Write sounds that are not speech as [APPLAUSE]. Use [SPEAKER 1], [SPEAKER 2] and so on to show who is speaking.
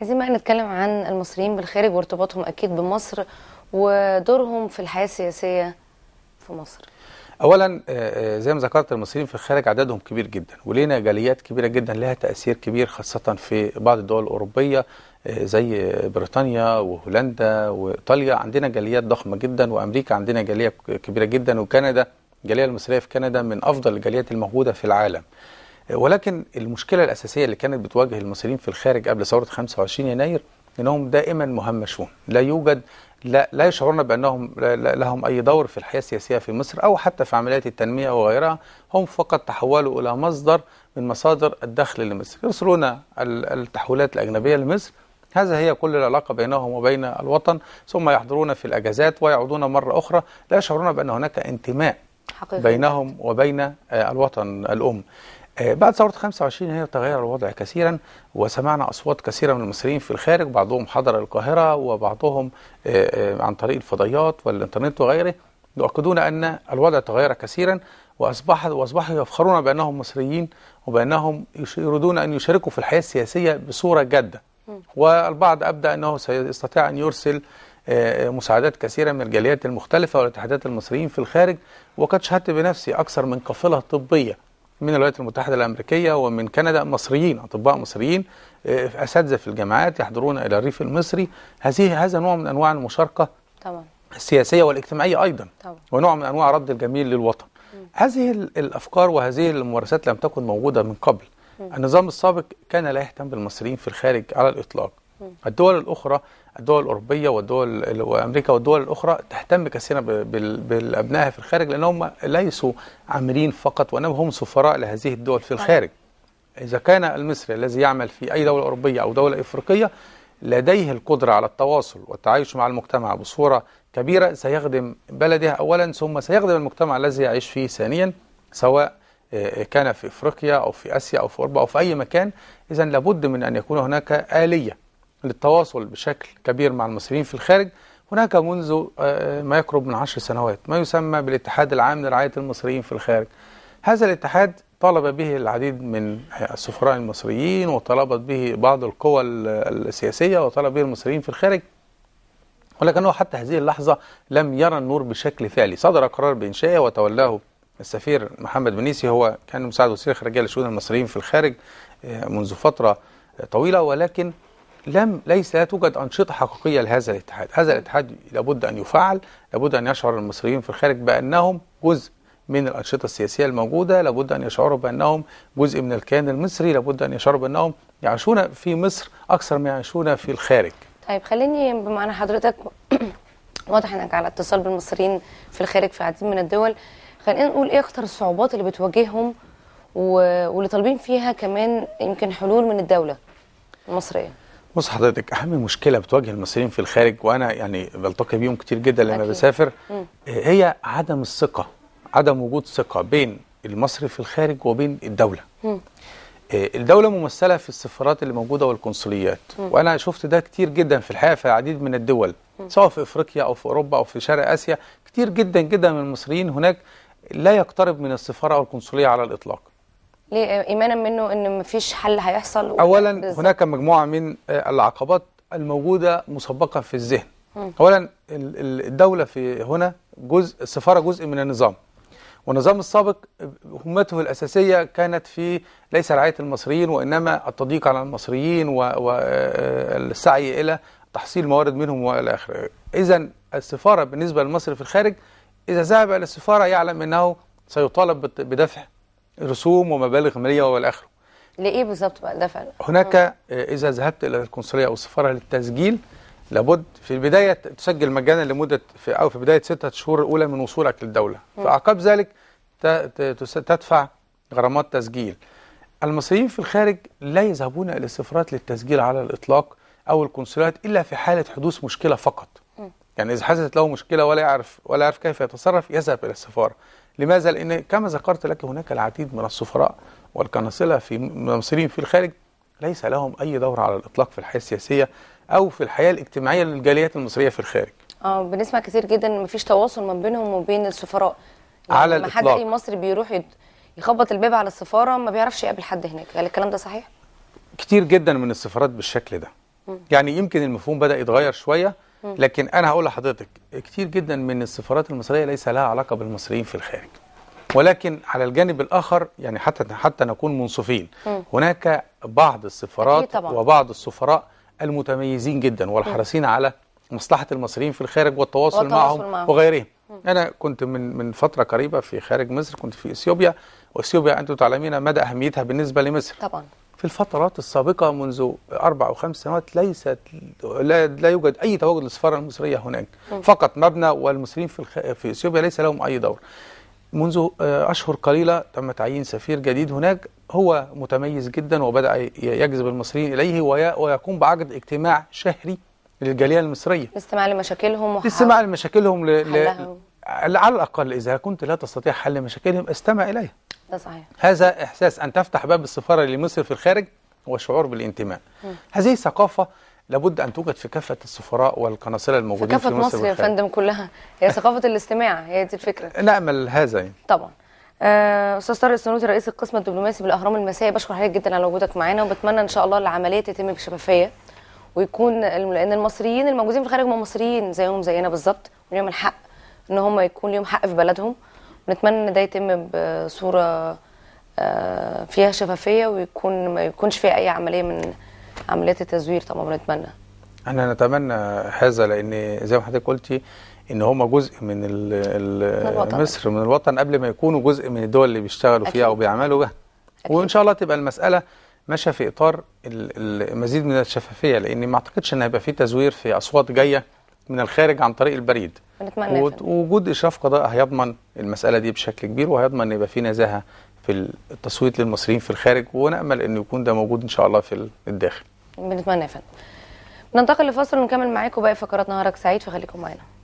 [SPEAKER 1] عايزين بقى نتكلم عن المصريين بالخارج وارتباطهم اكيد بمصر ودورهم في الحياه السياسيه في مصر.
[SPEAKER 2] اولا آه، آه، زي ما ذكرت المصريين في الخارج عددهم كبير جدا ولينا جاليات كبيره جدا لها تاثير كبير خاصه في بعض الدول الاوروبيه آه، زي بريطانيا وهولندا وايطاليا عندنا جاليات ضخمه جدا وامريكا عندنا جاليه كبيره جدا وكندا الجاليه المصريه في كندا من افضل الجاليات الموجوده في العالم. ولكن المشكله الاساسيه اللي كانت بتواجه المصريين في الخارج قبل ثوره 25 يناير انهم دائما مهمشون لا يوجد لا لا يشعرون بانهم لهم اي دور في الحياه السياسيه في مصر او حتى في عمليات التنميه وغيرها هم فقط تحولوا الى مصدر من مصادر الدخل لمصر يرسلون التحويلات الاجنبيه لمصر هذا هي كل العلاقة بينهم وبين الوطن ثم يحضرون في الأجازات ويعودون مرة أخرى لا يشعرون بأن هناك انتماء
[SPEAKER 1] حقيقي. بينهم
[SPEAKER 2] وبين آه، الوطن الأم آه، بعد ثورة 25 هي تغير الوضع كثيرا وسمعنا أصوات كثيرة من المصريين في الخارج بعضهم حضر القاهرة وبعضهم آه، آه، عن طريق الفضائيات والإنترنت وغيره يؤكدون أن الوضع تغير كثيرا وأصبح وأصبحوا يفخرون بأنهم مصريين وبأنهم يريدون أن يشاركوا في الحياة السياسية بصورة جادة والبعض أبدى أنه سيستطيع أن يرسل مساعدات كثيرة من الجاليات المختلفة والاتحادات المصريين في الخارج وقد شهدت بنفسي أكثر من قافلة طبية من الولايات المتحدة الأمريكية ومن كندا مصريين أطباء مصريين آه، أساتذة في الجامعات يحضرون إلى الريف المصري هذه هذا نوع من أنواع المشاركة طبعا. السياسية والاجتماعية أيضا طبعا. ونوع من أنواع رد الجميل للوطن م. هذه الأفكار وهذه الممارسات لم تكن موجودة من قبل م. النظام السابق كان لا يهتم بالمصريين في الخارج على الإطلاق الدول الأخرى الدول الأوروبية والدول وأمريكا والدول الأخرى تهتم كثيرا بأبنائها في الخارج لأنهم ليسوا عاملين فقط وإنما هم سفراء لهذه الدول في طيب. الخارج إذا كان المصري الذي يعمل في أي دولة أوروبية أو دولة إفريقية لديه القدرة على التواصل والتعايش مع المجتمع بصورة كبيرة سيخدم بلده أولا ثم سيخدم المجتمع الذي يعيش فيه ثانيا سواء آه، آه، كان في إفريقيا أو في آسيا أو في أوروبا أو في أي مكان إذا لابد من أن يكون هناك آلية للتواصل بشكل كبير مع المصريين في الخارج هناك منذ آه، ما يقرب من عشر سنوات ما يسمى بالاتحاد العام لرعاية المصريين في الخارج هذا الاتحاد طالب به العديد من السفراء المصريين وطلبت به بعض القوى السياسية وطلب به المصريين في الخارج ولكنه حتى هذه اللحظة لم يرى النور بشكل فعلي صدر قرار بإنشائه وتولاه السفير محمد بنيسي هو كان مساعد وزير الخارجية لشؤون المصريين في الخارج آه، منذ فترة طويلة ولكن لم ليس لا توجد أنشطة حقيقية لهذا الاتحاد هذا الاتحاد لابد أن يفعل لابد أن يشعر المصريين في الخارج بأنهم جزء من الأنشطة السياسية الموجودة لابد أن يشعروا بأنهم جزء من الكيان المصري لابد أن يشعروا بأنهم يعيشون في مصر أكثر ما يعيشون في الخارج
[SPEAKER 1] طيب خليني بما أن حضرتك [COUGHS] واضح أنك على اتصال بالمصريين في الخارج في عديد من الدول خلينا نقول إيه أخطر الصعوبات اللي بتواجههم واللي طالبين فيها كمان يمكن حلول من الدولة المصرية
[SPEAKER 2] بص حضرتك اهم مشكله بتواجه المصريين في الخارج وانا يعني بلتقي بيهم كتير جدا لما أكيد. بسافر هي عدم الثقه عدم وجود ثقه بين المصري في الخارج وبين الدوله مم. آه، الدولة ممثلة في السفارات اللي موجودة والقنصليات م. وأنا شفت ده كتير جدا في الحقيقة في العديد من الدول م. سواء في إفريقيا أو في أوروبا أو في شرق آسيا كتير جدا جدا من المصريين هناك لا يقترب من السفارة أو القنصلية على الإطلاق
[SPEAKER 1] ايمانا منه ان مفيش حل هيحصل اولا بالزبط. هناك
[SPEAKER 2] مجموعه من العقبات الموجوده مسبقه في الذهن اولا الدوله في هنا جزء السفاره جزء من النظام والنظام السابق همته الاساسيه كانت في ليس رعايه المصريين وانما التضييق على المصريين والسعي الى تحصيل موارد منهم والى اخره اذا السفاره بالنسبه لمصر في الخارج اذا ذهب الى السفاره يعلم انه سيطالب بدفع رسوم ومبالغ ماليه والى اخره.
[SPEAKER 1] لايه بالظبط بقى دفع هناك
[SPEAKER 2] اذا ذهبت الى القنصليه او السفاره للتسجيل لابد في البدايه تسجل مجانا لمده في او في بدايه ستة شهور الاولى من وصولك للدوله، فاعقاب ذلك تدفع غرامات تسجيل. المصريين في الخارج لا يذهبون الى السفارات للتسجيل على الاطلاق او القنصليات الا في حاله حدوث مشكله فقط. يعني اذا حدثت له مشكله ولا يعرف ولا يعرف كيف يتصرف يذهب الى السفاره لماذا؟ لأن كما ذكرت لك هناك العديد من السفراء والقناصلة في المصريين في الخارج ليس لهم أي دور على الإطلاق في الحياة السياسية أو في الحياة الاجتماعية للجاليات المصرية في الخارج
[SPEAKER 1] اه بنسمع كتير جدا مفيش تواصل ما بينهم وبين السفراء
[SPEAKER 2] يعني على ما حد اي
[SPEAKER 1] مصري بيروح يخبط الباب على السفاره ما بيعرفش يقابل حد هناك هل الكلام ده صحيح
[SPEAKER 2] كتير جدا من السفارات بالشكل ده م. يعني يمكن المفهوم بدا يتغير شويه لكن انا هقول لحضرتك كتير جدا من السفارات المصريه ليس لها علاقه بالمصريين في الخارج ولكن على الجانب الاخر يعني حتى حتى نكون منصفين م. هناك بعض السفارات وبعض السفراء المتميزين جدا والحريصين على مصلحه المصريين في الخارج والتواصل, والتواصل معهم, معهم وغيرهم انا كنت من من فتره قريبه في خارج مصر كنت في اثيوبيا واثيوبيا انتم تعلمين مدى اهميتها بالنسبه لمصر طبعا في الفترات السابقة منذ أربع أو خمس سنوات ليست لا, لا يوجد أي تواجد للسفارة المصرية هناك فقط مبنى والمصريين في, الخ... في إثيوبيا ليس لهم أي دور منذ آه، أشهر قليلة تم تعيين سفير جديد هناك هو متميز جدا وبدأ يجذب المصريين إليه ويقوم بعقد اجتماع شهري للجالية المصرية
[SPEAKER 1] لاستماع لمشاكلهم وحل... لاستماع
[SPEAKER 2] لمشاكلهم ل... ل... على الأقل إذا كنت لا تستطيع حل مشاكلهم استمع إليها ده صحيح هذا إحساس أن تفتح باب السفارة لمصر في الخارج وشعور بالانتماء م. هذه ثقافة لابد أن توجد في كافة السفراء والقناصلة الموجودين في, في مصر, مصر يا فندم
[SPEAKER 1] كلها هي ثقافة الاستماع هي دي الفكرة
[SPEAKER 2] [LAUGHS] نأمل هذا يعني.
[SPEAKER 1] طبعا آه، استاذ طارق السنوتي رئيس القسم الدبلوماسي بالاهرام المسائي بشكر حضرتك جدا على وجودك معانا وبتمنى ان شاء الله العمليه تتم بشفافيه ويكون لان المصريين الموجودين في الخارج هم مصريين زيهم زينا بالظبط وليهم الحق ان هم يكون ليهم حق في بلدهم بنتمنى ده يتم بصوره آه، فيها شفافيه ويكون ما يكونش فيها اي عمليه من عمليات التزوير طبعا بنتمنى
[SPEAKER 2] احنا نتمنى هذا لان زي ما حضرتك قلتي ان هم جزء من, الـ من مصر من الوطن قبل ما يكونوا جزء من الدول اللي بيشتغلوا فيها او بيعملوا بها وان شاء الله تبقى المساله ماشيه في اطار المزيد من الشفافيه لان ما اعتقدش ان هيبقى في تزوير في اصوات جايه من الخارج عن طريق البريد ووجود اشراف قضاء هيضمن المساله دي بشكل كبير وهيضمن ان يبقى في نزاهه في التصويت للمصريين في الخارج ونامل انه يكون ده موجود ان شاء الله في الداخل
[SPEAKER 1] بنتمنى يا فندم ننتقل لفصل ونكمل معاكم باقي فقرات نهارك سعيد فخليكم معانا